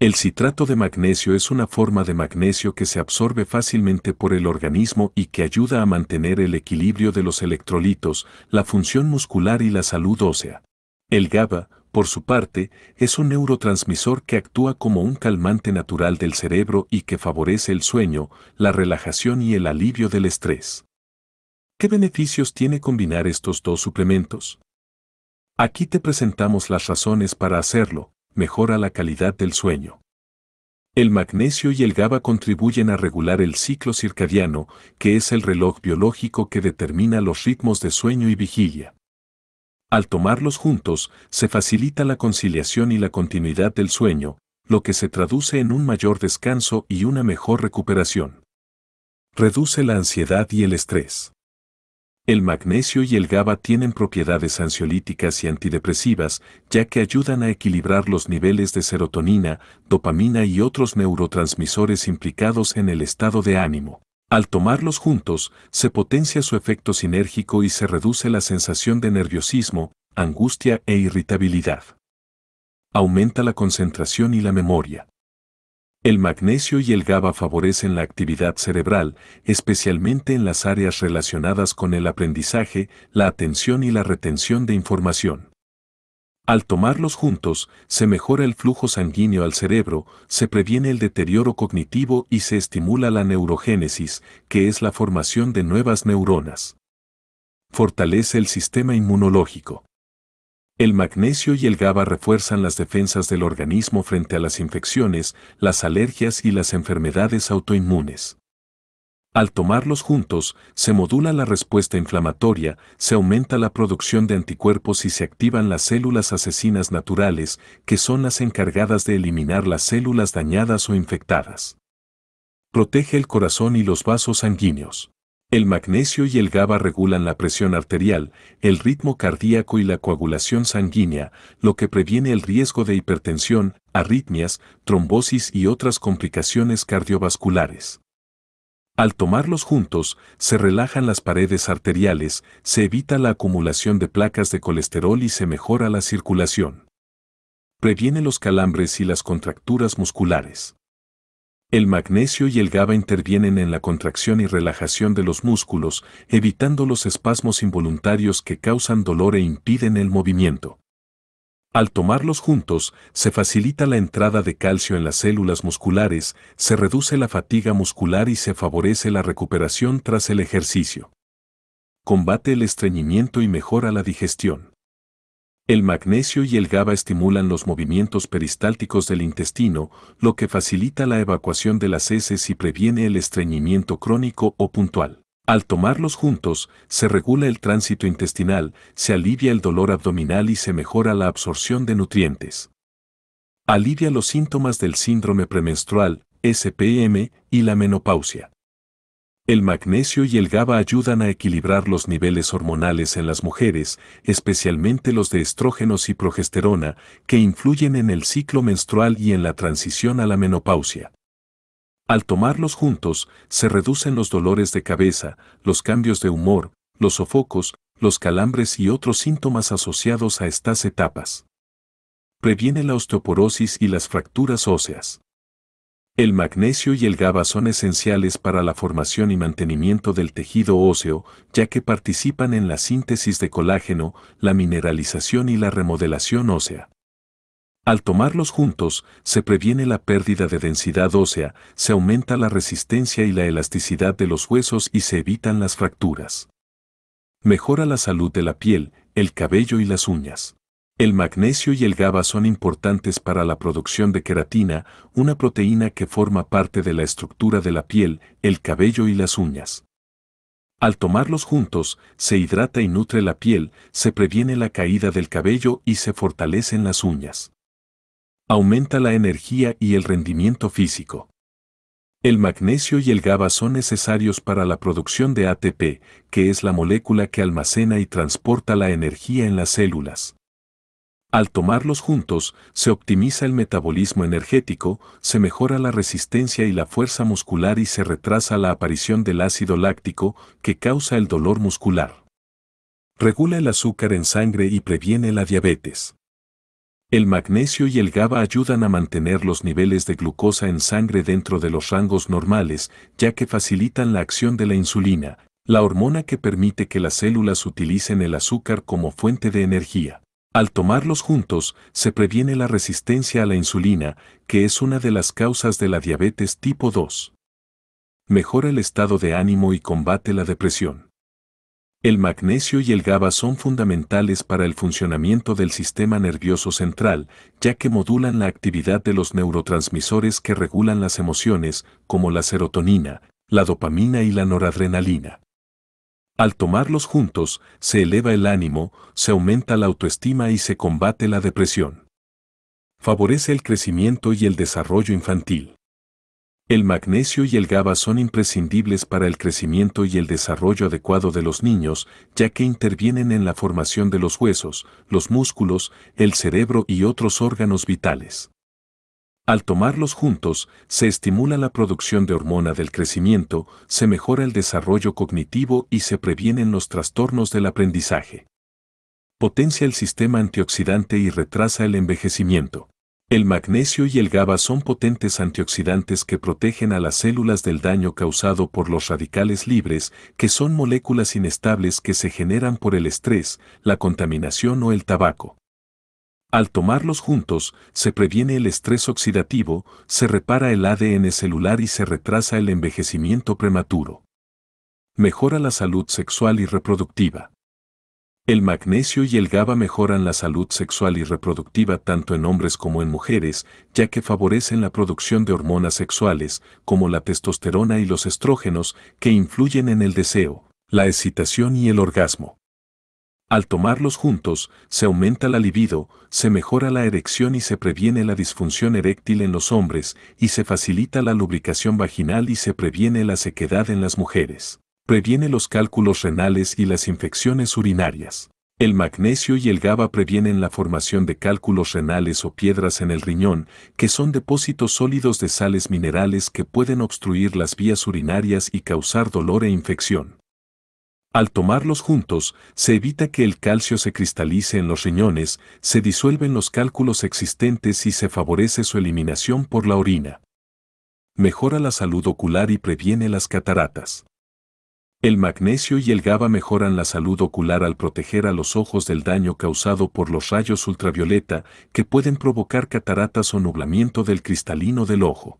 El citrato de magnesio es una forma de magnesio que se absorbe fácilmente por el organismo y que ayuda a mantener el equilibrio de los electrolitos, la función muscular y la salud ósea. El GABA, por su parte, es un neurotransmisor que actúa como un calmante natural del cerebro y que favorece el sueño, la relajación y el alivio del estrés. ¿Qué beneficios tiene combinar estos dos suplementos? Aquí te presentamos las razones para hacerlo mejora la calidad del sueño. El magnesio y el GABA contribuyen a regular el ciclo circadiano, que es el reloj biológico que determina los ritmos de sueño y vigilia. Al tomarlos juntos, se facilita la conciliación y la continuidad del sueño, lo que se traduce en un mayor descanso y una mejor recuperación. Reduce la ansiedad y el estrés. El magnesio y el GABA tienen propiedades ansiolíticas y antidepresivas, ya que ayudan a equilibrar los niveles de serotonina, dopamina y otros neurotransmisores implicados en el estado de ánimo. Al tomarlos juntos, se potencia su efecto sinérgico y se reduce la sensación de nerviosismo, angustia e irritabilidad. Aumenta la concentración y la memoria. El magnesio y el GABA favorecen la actividad cerebral, especialmente en las áreas relacionadas con el aprendizaje, la atención y la retención de información. Al tomarlos juntos, se mejora el flujo sanguíneo al cerebro, se previene el deterioro cognitivo y se estimula la neurogénesis, que es la formación de nuevas neuronas. Fortalece el sistema inmunológico. El magnesio y el GABA refuerzan las defensas del organismo frente a las infecciones, las alergias y las enfermedades autoinmunes. Al tomarlos juntos, se modula la respuesta inflamatoria, se aumenta la producción de anticuerpos y se activan las células asesinas naturales, que son las encargadas de eliminar las células dañadas o infectadas. Protege el corazón y los vasos sanguíneos. El magnesio y el GABA regulan la presión arterial, el ritmo cardíaco y la coagulación sanguínea, lo que previene el riesgo de hipertensión, arritmias, trombosis y otras complicaciones cardiovasculares. Al tomarlos juntos, se relajan las paredes arteriales, se evita la acumulación de placas de colesterol y se mejora la circulación. Previene los calambres y las contracturas musculares. El magnesio y el GABA intervienen en la contracción y relajación de los músculos, evitando los espasmos involuntarios que causan dolor e impiden el movimiento. Al tomarlos juntos, se facilita la entrada de calcio en las células musculares, se reduce la fatiga muscular y se favorece la recuperación tras el ejercicio. Combate el estreñimiento y mejora la digestión. El magnesio y el GABA estimulan los movimientos peristálticos del intestino, lo que facilita la evacuación de las heces y previene el estreñimiento crónico o puntual. Al tomarlos juntos, se regula el tránsito intestinal, se alivia el dolor abdominal y se mejora la absorción de nutrientes. Alivia los síntomas del síndrome premenstrual, SPM, y la menopausia. El magnesio y el GABA ayudan a equilibrar los niveles hormonales en las mujeres, especialmente los de estrógenos y progesterona, que influyen en el ciclo menstrual y en la transición a la menopausia. Al tomarlos juntos, se reducen los dolores de cabeza, los cambios de humor, los sofocos, los calambres y otros síntomas asociados a estas etapas. Previene la osteoporosis y las fracturas óseas. El magnesio y el GABA son esenciales para la formación y mantenimiento del tejido óseo, ya que participan en la síntesis de colágeno, la mineralización y la remodelación ósea. Al tomarlos juntos, se previene la pérdida de densidad ósea, se aumenta la resistencia y la elasticidad de los huesos y se evitan las fracturas. Mejora la salud de la piel, el cabello y las uñas. El magnesio y el GABA son importantes para la producción de queratina, una proteína que forma parte de la estructura de la piel, el cabello y las uñas. Al tomarlos juntos, se hidrata y nutre la piel, se previene la caída del cabello y se fortalecen las uñas. Aumenta la energía y el rendimiento físico. El magnesio y el GABA son necesarios para la producción de ATP, que es la molécula que almacena y transporta la energía en las células. Al tomarlos juntos, se optimiza el metabolismo energético, se mejora la resistencia y la fuerza muscular y se retrasa la aparición del ácido láctico que causa el dolor muscular. Regula el azúcar en sangre y previene la diabetes. El magnesio y el GABA ayudan a mantener los niveles de glucosa en sangre dentro de los rangos normales, ya que facilitan la acción de la insulina, la hormona que permite que las células utilicen el azúcar como fuente de energía. Al tomarlos juntos, se previene la resistencia a la insulina, que es una de las causas de la diabetes tipo 2. Mejora el estado de ánimo y combate la depresión. El magnesio y el GABA son fundamentales para el funcionamiento del sistema nervioso central, ya que modulan la actividad de los neurotransmisores que regulan las emociones, como la serotonina, la dopamina y la noradrenalina. Al tomarlos juntos, se eleva el ánimo, se aumenta la autoestima y se combate la depresión. Favorece el crecimiento y el desarrollo infantil. El magnesio y el GABA son imprescindibles para el crecimiento y el desarrollo adecuado de los niños, ya que intervienen en la formación de los huesos, los músculos, el cerebro y otros órganos vitales. Al tomarlos juntos, se estimula la producción de hormona del crecimiento, se mejora el desarrollo cognitivo y se previenen los trastornos del aprendizaje. Potencia el sistema antioxidante y retrasa el envejecimiento. El magnesio y el GABA son potentes antioxidantes que protegen a las células del daño causado por los radicales libres, que son moléculas inestables que se generan por el estrés, la contaminación o el tabaco. Al tomarlos juntos, se previene el estrés oxidativo, se repara el ADN celular y se retrasa el envejecimiento prematuro. Mejora la salud sexual y reproductiva. El magnesio y el GABA mejoran la salud sexual y reproductiva tanto en hombres como en mujeres, ya que favorecen la producción de hormonas sexuales, como la testosterona y los estrógenos, que influyen en el deseo, la excitación y el orgasmo. Al tomarlos juntos, se aumenta la libido, se mejora la erección y se previene la disfunción eréctil en los hombres, y se facilita la lubricación vaginal y se previene la sequedad en las mujeres. Previene los cálculos renales y las infecciones urinarias. El magnesio y el GABA previenen la formación de cálculos renales o piedras en el riñón, que son depósitos sólidos de sales minerales que pueden obstruir las vías urinarias y causar dolor e infección. Al tomarlos juntos, se evita que el calcio se cristalice en los riñones, se disuelven los cálculos existentes y se favorece su eliminación por la orina. Mejora la salud ocular y previene las cataratas. El magnesio y el GABA mejoran la salud ocular al proteger a los ojos del daño causado por los rayos ultravioleta que pueden provocar cataratas o nublamiento del cristalino del ojo.